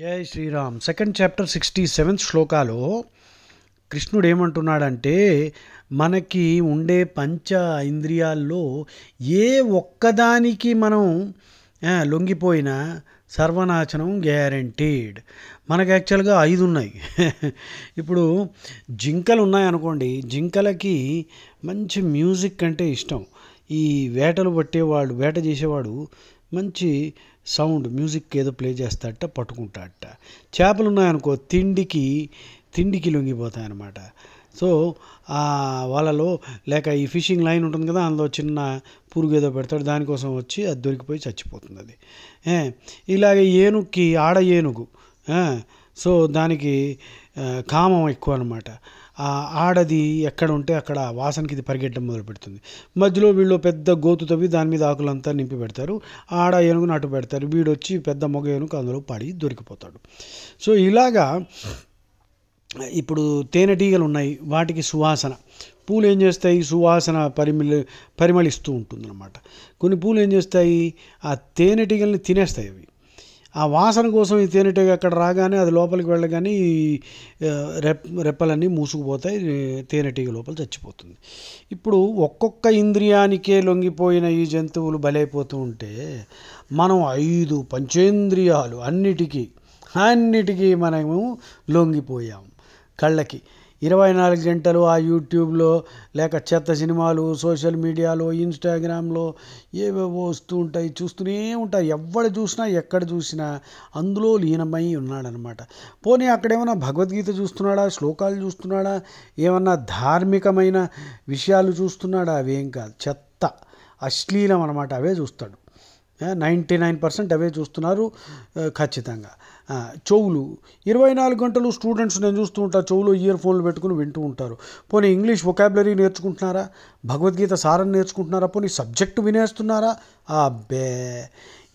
జై Shriram second chapter sixty seventh శ్లోకాలో కృష్ణుడు ఏమంటున్నాడంటే మనకి ఉండే పంచ ఇంద్రియాల్లో ఏ ఒక్కదానికి మనం లొంగిపోయినా సర్వనాశనం గ్యారంటీడ్ మనకు యాక్చువల్గా ఐదు ఉన్నాయి ఇప్పుడు జింకలు ఉన్నాయనుకోండి జింకలకి మంచి మ్యూజిక్ అంటే ఇష్టం ఈ వేటలు పట్టేవాడు వేట చేసేవాడు మంచి సౌండ్ మ్యూజిక్ ఏదో ప్లే చేస్తాడట పట్టుకుంటాడట చేపలు ఉన్నాయనుకో తిండికి తిండికి లొంగిపోతాయన్నమాట సో వాళ్ళలో లేక ఈ ఫిషింగ్ లైన్ ఉంటుంది కదా అందులో చిన్న పురుగు ఏదో పెడతాడు దానికోసం వచ్చి అది దొరికిపోయి చచ్చిపోతుంది అది ఇలాగే ఏనుగుకి ఆడ ఏనుగు సో దానికి కామం ఎక్కువ అనమాట ఆడది ఎక్కడ ఉంటే అక్కడ వాసనకి ఇది పరిగెట్టడం మొదలు పెడుతుంది మధ్యలో వీళ్ళు పెద్ద గోతు తవ్వి దాని మీద ఆకులంతా నింపి పెడతారు ఆడ ఏనుగు అటు పెడతారు వీడు వచ్చి పెద్ద మొగ ఏనుగు అందులో పడి దొరికిపోతాడు సో ఇలాగా ఇప్పుడు తేనెటీగలు ఉన్నాయి వాటికి సువాసన పూలు ఏం చేస్తాయి సువాసన పరిమళి పరిమళిస్తూ ఉంటుందన్నమాట కొన్ని పూలు ఏం చేస్తాయి ఆ తేనెటీగల్ని తినేస్తాయి అవి ఆ వాసన కోసం ఈ తేనెటీగ అక్కడ రాగానే అది లోపలికి వెళ్ళగానే ఈ రెప్ రెప్పలన్నీ మూసుకుపోతాయి తేనెటీగ లోపల చచ్చిపోతుంది ఇప్పుడు ఒక్కొక్క ఇంద్రియానికే లొంగిపోయిన ఈ జంతువులు బలైపోతూ ఉంటే మనం ఐదు పంచేంద్రియాలు అన్నిటికీ అన్నిటికీ మనము లొంగిపోయాం కళ్ళకి ఇరవై నాలుగు గంటలు ఆ యూట్యూబ్లో లేక చెత్త సినిమాలు సోషల్ మీడియాలో ఇన్స్టాగ్రామ్లో ఏవేవో వస్తూ ఉంటాయి చూస్తూనే ఉంటాయి ఎవడు చూసినా ఎక్కడ చూసినా అందులో లీనమై ఉన్నాడనమాట పోనీ అక్కడేమైనా భగవద్గీత చూస్తున్నాడా శ్లోకాలు చూస్తున్నాడా ఏమన్నా ధార్మికమైన విషయాలు చూస్తున్నాడా అవేం కాదు చెత్త అశ్లీలం అనమాట అవే చూస్తాడు నైంటీ నైన్ పర్సెంట్ అవే చూస్తున్నారు ఖచ్చితంగా చెవులు ఇరవై నాలుగు గంటలు స్టూడెంట్స్ నేను చూస్తూ ఉంటా చెవులో ఇయర్ ఫోన్లు పెట్టుకుని వింటూ ఉంటారు పోనీ ఇంగ్లీష్ ఒకాబులరీ నేర్చుకుంటున్నారా భగవద్గీత సారం నేర్చుకుంటున్నారా పోనీ సబ్జెక్ట్ వినేస్తున్నారా అబ్బే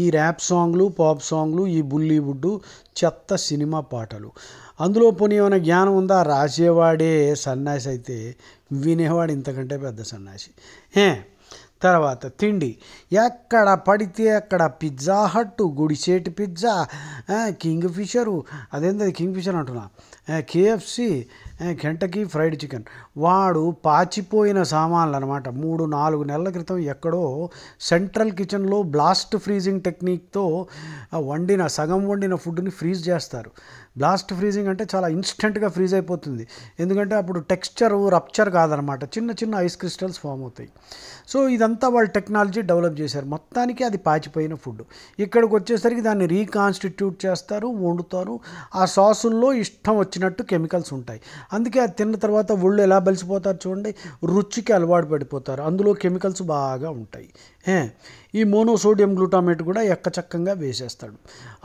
ఈ ర్యాప్ సాంగ్లు పాప్ సాంగ్లు ఈ బుల్లీవుడ్ చెత్త సినిమా పాటలు అందులో పోనీ ఏమైనా జ్ఞానం ఉందా రాసేవాడే సన్నాసి అయితే వినేవాడు ఇంతకంటే పెద్ద సన్నాసి తర్వాత తిండి ఎక్కడ పడితే అక్కడ పిజ్జా హట్టు గుడిసేటి పిజ్జా కింగ్ ఫిషరు అదేంటది కింగ్ ఫిషర్ అంటున్నా కేఎఫ్సి కెంటకీ ఫ్రైడ్ చికెన్ వాడు పాచిపోయిన సామాన్లు అనమాట మూడు నాలుగు నెలల క్రితం ఎక్కడో సెంట్రల్ కిచెన్లో బ్లాస్ట్ ఫ్రీజింగ్ టెక్నిక్తో వండిన సగం వండిన ఫుడ్ని ఫ్రీజ్ చేస్తారు బ్లాస్ట్ ఫ్రీజింగ్ అంటే చాలా ఇన్స్టెంట్గా ఫ్రీజ్ అయిపోతుంది ఎందుకంటే అప్పుడు టెక్స్చర్ రప్చర్ కాదనమాట చిన్న చిన్న ఐస్ క్రిస్టల్స్ ఫామ్ అవుతాయి సో ఇదంతా వాళ్ళు టెక్నాలజీ డెవలప్ చేశారు మొత్తానికి అది పాచిపోయిన ఫుడ్ ఇక్కడికి వచ్చేసరికి దాన్ని రీకాన్స్టిట్యూట్ చేస్తారు వండుతారు ఆ సాసుల్లో ఇష్టం వచ్చినట్టు కెమికల్స్ ఉంటాయి అందుకే అది తిన్న తర్వాత ఒళ్ళు ఎలా బలిసిపోతారు చూడండి రుచికి అలవాటు పడిపోతారు అందులో కెమికల్స్ బాగా ఉంటాయి ఈ మోనోసోడియం గ్లూటామేట్ కూడా ఎక్కచక్కంగా వేసేస్తాడు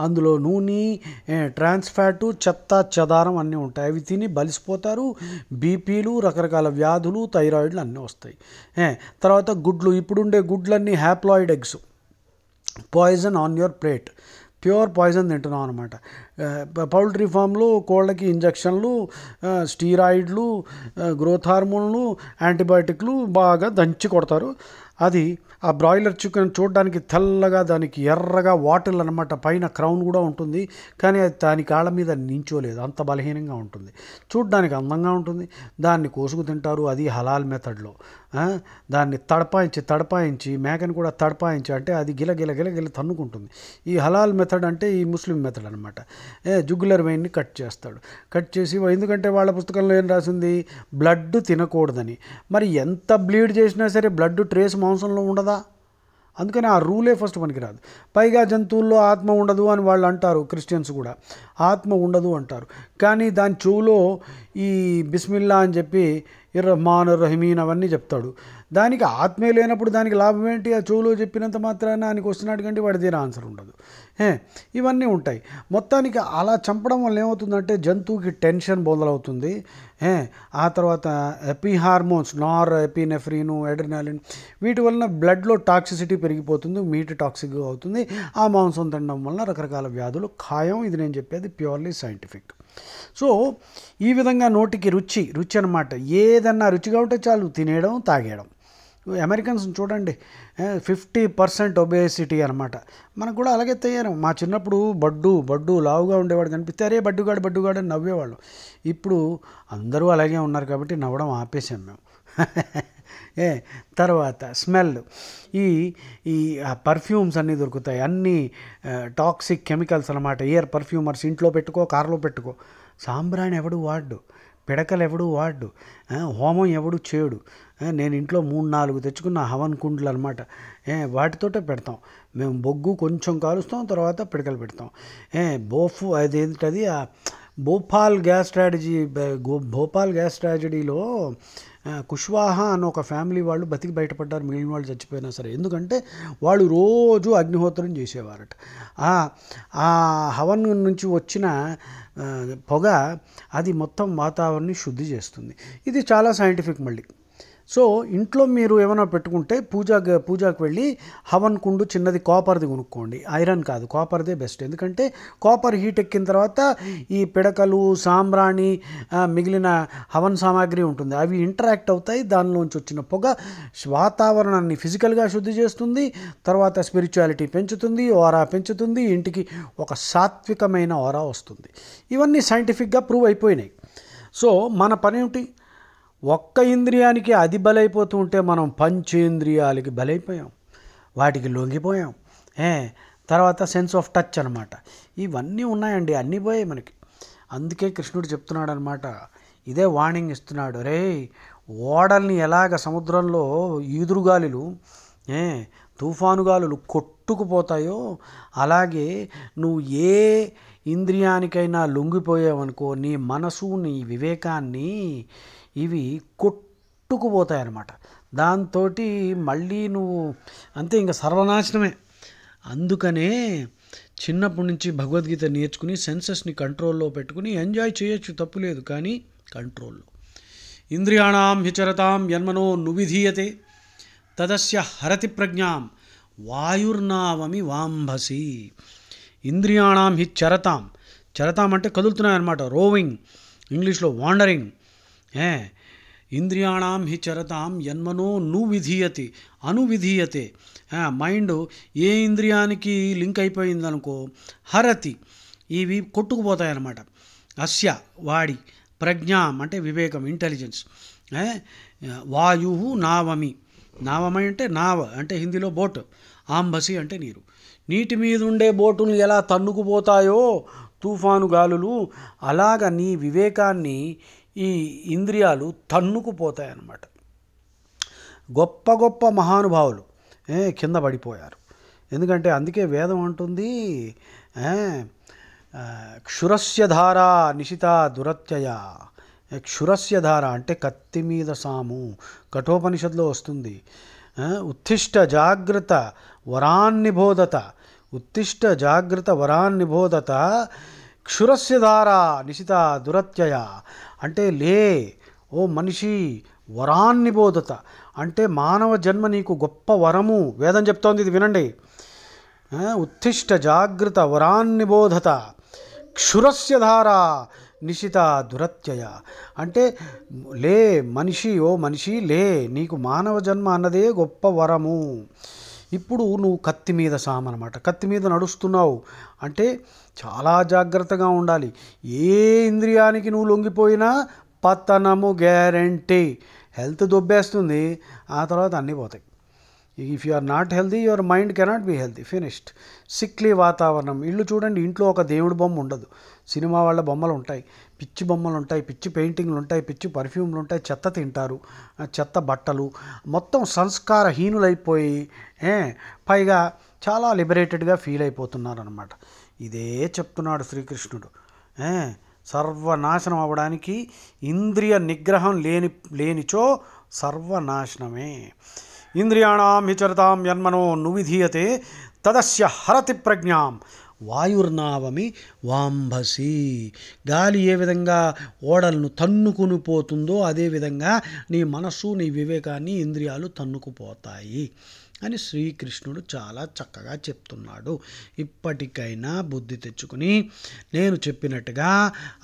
అందులో నూనె ట్రాన్స్ ఫ్యాటు చెత్త చెదారం అన్నీ ఉంటాయి అవి తిని బలిసిపోతారు బీపీలు రకరకాల వ్యాధులు థైరాయిడ్లు అన్నీ వస్తాయి తర్వాత గుడ్లు ఇప్పుడుండే గుడ్లన్నీ haploid eggs poison on your plate pure poison తింటున్నాం అనమాట పౌల్ట్రీ ఫామ్లు కోళ్ళకి ఇంజక్షన్లు స్టీరాయిడ్లు గ్రోత్ హార్మోన్లు యాంటీబయాటిక్లు బాగా దంచి కొడతారు అది ఆ బ్రాయిలర్ చికెన్ చూడడానికి తెల్లగా దానికి ఎర్రగా వాటిల్ అనమాట పైన క్రౌన్ కూడా ఉంటుంది కానీ అది దాని కాళ్ళ మీద నించోలేదు అంత బలహీనంగా ఉంటుంది చూడడానికి అందంగా ఉంటుంది దాన్ని కోసుకు తింటారు అది హలాల్ మెథడ్లో దాన్ని తడపాయించి తడపాయించి మేకను కూడా తడపాయించి అంటే అది గిల గిల గిల గిల తన్నుకుంటుంది ఈ హలాల్ మెథడ్ అంటే ఈ ముస్లిం మెథడ్ అనమాట జుగ్గులర్ వెయిన్ని కట్ చేస్తాడు కట్ చేసి ఎందుకంటే వాళ్ళ పుస్తకంలో ఏం రాసింది బ్లడ్ తినకూడదని మరి ఎంత బ్లీడ్ చేసినా సరే బ్లడ్ ట్రేస్ మాంసంలో ఉండదా అందుకని ఆ రూలే ఫస్ట్ పనికిరాదు పైగా జంతువుల్లో ఆత్మ ఉండదు అని వాళ్ళు అంటారు క్రిస్టియన్స్ కూడా ఆత్మ ఉండదు అంటారు కానీ దాని చెవులో ఈ బిస్మిల్లా అని చెప్పి ఇర్రహ్మాన్ రహమీన్ అవన్నీ చెప్తాడు దానికి ఆత్మే లేనప్పుడు దానికి లాభం ఏంటి ఆ చెవులో చెప్పినంత మాత్రాన అని క్వశ్చన్ అడిగంటే వాడి దీని ఆన్సర్ ఉండదు ఇవన్నీ ఉంటాయి మొత్తానికి అలా చంపడం వల్ల ఏమవుతుందంటే జంతువుకి టెన్షన్ మొదలవుతుంది ఆ తర్వాత ఎపీ హార్మోన్స్ నార్ ఎపీనెఫ్రీను ఎడ్రినాలిన్ వీటి వలన బ్లడ్లో టాక్సిసిటీ పెరిగిపోతుంది మీట్ టాక్సిక్ అవుతుంది ఆ మాంసం తినడం వలన రకరకాల వ్యాధులు ఖాయం ఇది నేను చెప్పేది ప్యూర్లీ సైంటిఫిక్ సో ఈ విధంగా నోటికి రుచి రుచి అనమాట ఏదన్నా రుచిగా ఉంటే చాలు తినేయడం తాగేయడం అమెరికన్స్ చూడండి ఫిఫ్టీ పర్సెంట్ ఒబేసిటీ అనమాట మనకు కూడా అలాగే తయారు మా చిన్నప్పుడు బడ్డు బడ్డు లావుగా ఉండేవాడు కనిపిస్తే అరే బడ్డుగాడు బడ్డుగాడు అని నవ్వేవాళ్ళు ఇప్పుడు అందరూ అలాగే ఉన్నారు కాబట్టి నవ్వడం ఆపేసాం మేము తర్వాత స్మెల్ ఈ ఈ పర్ఫ్యూమ్స్ అన్నీ దొరుకుతాయి అన్నీ టాక్సిక్ కెమికల్స్ అనమాట ఇయర్ పర్ఫ్యూమర్స్ ఇంట్లో పెట్టుకో కార్లో పెట్టుకో సాంబ్రాణి ఎవడు వాడు పిడకలు ఎవడు వాడు హోమం ఎవడు చేయడు నేను ఇంట్లో మూడు నాలుగు తెచ్చుకున్న హవన్ కుండ్లు అనమాట వాటితోటే పెడతాం మేము బొగ్గు కొంచెం కాలుస్తాం తర్వాత పిడకలు పెడతాం ఏ బోఫ్ అదేంటది Bhopal gas strategy Bhopal gas స్ట్రాటజీలో కుష్వాహ అని ఒక ఫ్యామిలీ వాళ్ళు బతికి బయటపడ్డారు మిగిలిన వాళ్ళు చచ్చిపోయినా సరే ఎందుకంటే వాళ్ళు రోజు అగ్నిహోత్రం చేసేవారట ఆ హవన్ నుంచి వచ్చిన పొగ అది మొత్తం వాతావరణం శుద్ధి చేస్తుంది ఇది చాలా సైంటిఫిక్ మళ్ళీ సో ఇంట్లో మీరు ఏమైనా పెట్టుకుంటే పూజా పూజాకు వెళ్ళి హవన్ కుండు చిన్నది కాపర్ది కొనుక్కోండి ఐరన్ కాదు కాపర్దే బెస్ట్ ఎందుకంటే కాపర్ హీట్ ఎక్కిన తర్వాత ఈ పిడకలు సాంబ్రాణి మిగిలిన హవన్ సామాగ్రి ఉంటుంది అవి ఇంటరాక్ట్ అవుతాయి దానిలోంచి వచ్చిన పొగ వాతావరణాన్ని ఫిజికల్గా శుద్ధి చేస్తుంది తర్వాత స్పిరిచువాలిటీ పెంచుతుంది ఓరా పెంచుతుంది ఇంటికి ఒక సాత్వికమైన ఓరా వస్తుంది ఇవన్నీ సైంటిఫిక్గా ప్రూవ్ అయిపోయినాయి సో మన పని ఏమిటి ఒక్క ఇంద్రియానికి అది బలైపోతూ ఉంటే మనం పంచేంద్రియాలకి బలైపోయాం వాటికి లొంగిపోయాం ఏ తర్వాత సెన్స్ ఆఫ్ టచ్ అనమాట ఇవన్నీ ఉన్నాయండి అన్నీ పోయాయి మనకి అందుకే కృష్ణుడు చెప్తున్నాడు అనమాట ఇదే వార్నింగ్ ఇస్తున్నాడు రే ఓడల్ని ఎలాగ సముద్రంలో ఈదురుగాలులు ఏ తుఫాను గాలులు కొట్టుకుపోతాయో అలాగే నువ్వు ఏ ఇంద్రియానికైనా లొంగిపోయావనుకో నీ మనసు నీ వివేకాన్ని ఇవి కొట్టుకుపోతాయి అన్నమాట దాంతో మళ్ళీ నువ్వు అంతే ఇంకా సర్వనాశనమే అందుకనే చిన్నప్పటి నుంచి భగవద్గీత నేర్చుకుని సెన్సెస్ని కంట్రోల్లో పెట్టుకుని ఎంజాయ్ చేయొచ్చు తప్పులేదు కానీ కంట్రోల్లో ఇంద్రియాణం హిచరతాం యన్మనో నువిధీయతే తదస్య హరతి ప్రజ్ఞాం వాయుర్నావమి వాంభసి ఇంద్రియాణం హి చరతాం చరతాం అంటే కదులుతున్నాయన్నమాట రోవింగ్ ఇంగ్లీష్లో వాండరింగ్ हैं ఇంద్రియాణం హి చరతాం యన్మనో ను విధీయతి అను విధీయతే మైండ్ ఏ ఇంద్రియానికి లింక్ అయిపోయిందనుకో హరతి ఇవి కొట్టుకుపోతాయన్నమాట అస్య వాడి ప్రజ్ఞాం అంటే వివేకం ఇంటెలిజెన్స్ వాయు నావమి నావమి అంటే నావ అంటే హిందీలో బోట్ ఆంబసి అంటే నీరు నీటి మీద ఉండే బోటును ఎలా తన్నుకుపోతాయో తుఫాను గాలులు అలాగ నీ వివేకాన్ని ఈ ఇంద్రియాలు తన్నుకుపోతాయన్నమాట గొప్ప గొప్ప మహానుభావులు కింద పడిపోయారు ఎందుకంటే అందుకే వేదం అంటుంది క్షురస్య ధార నిశిత దురత్యయ క్షురస్య ధార అంటే కత్తి మీద సాము కఠోపనిషత్తులో వస్తుంది ఉత్తిష్ట జాగ్రత్త వరాన్నిబోధత ఉత్తిష్ట జాగ్రత్త వరాన్నిబోధత క్షురస్య ధార నిశిత దురత్యయ అంటే లే ఓ మనిషి వరాన్ని బోధత అంటే మానవ జన్మ నీకు గొప్ప వరము వేదం చెప్తోంది ఇది వినండి ఉత్తిష్ట జాగ్రత్త వరాన్ని బోధత క్షురస్య ధార నిశిత దురత్యయ అంటే లే మనిషి ఓ మనిషి లే నీకు మానవ జన్మ అన్నదే గొప్ప వరము ఇప్పుడు నువ్వు కత్తి మీద సామనమాట కత్తి మీద నడుస్తున్నావు అంటే చాలా జాగ్రత్తగా ఉండాలి ఏ ఇంద్రియానికి నువ్వు లొంగిపోయినా పతనము గ్యారంటీ హెల్త్ దొబ్బేస్తుంది ఆ తర్వాత అన్నీ పోతాయి if you are not healthy your mind cannot be healthy finished sickly వాతావరణం ఇల్లు చూడండి ఇంట్లో ఒక దేవుడు బొమ్మ ఉండదు సినిమా వాళ్ళ బొమ్మలు ఉంటాయి పిచ్చి బొమ్మలు ఉంటాయి పిచ్చి పెయింటింగ్లు ఉంటాయి పిచ్చి పర్ఫ్యూమ్లు ఉంటాయి చెత్త తింటారు చెత్త బట్టలు మొత్తం సంస్కారహీనులైపోయి ఏ పైగా చాలా లిబరేటెడ్గా ఫీల్ అయిపోతున్నారనమాట ఇదే చెప్తున్నాడు శ్రీకృష్ణుడు ఏ సర్వనాశనం అవ్వడానికి ఇంద్రియ నిగ్రహం లేని లేనిచో సర్వనాశనమే ఇంద్రియాణం హిచరతాం యన్మనో నువిధీయతే తదస్య హరతి ప్రజ్ఞాం వాయుర్నావమి వాంభసి గాలి ఏ విధంగా ఓడలను తన్నుకుని పోతుందో అదేవిధంగా నీ మనస్సు నీ వివేకాన్ని ఇంద్రియాలు తన్నుకుపోతాయి అని శ్రీకృష్ణుడు చాలా చక్కగా చెప్తున్నాడు ఇప్పటికైనా బుద్ధి తెచ్చుకుని నేను చెప్పినట్టుగా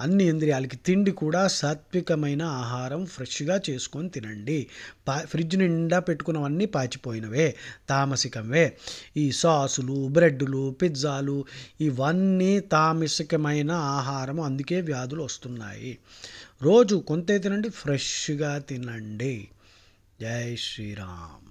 అన్ని ఇంద్రియాలకి తిండి కూడా సాత్వికమైన ఆహారం ఫ్రెష్గా చేసుకొని తినండి పా ఫ్రిడ్జ్ నిండా పెట్టుకున్నవన్నీ పాచిపోయినవే తామసికమే ఈ సాసులు బ్రెడ్లు పిజ్జాలు ఇవన్నీ తామసికమైన ఆహారం అందుకే వ్యాధులు వస్తున్నాయి రోజు కొంతే తినండి ఫ్రెష్గా తినండి జై శ్రీరామ్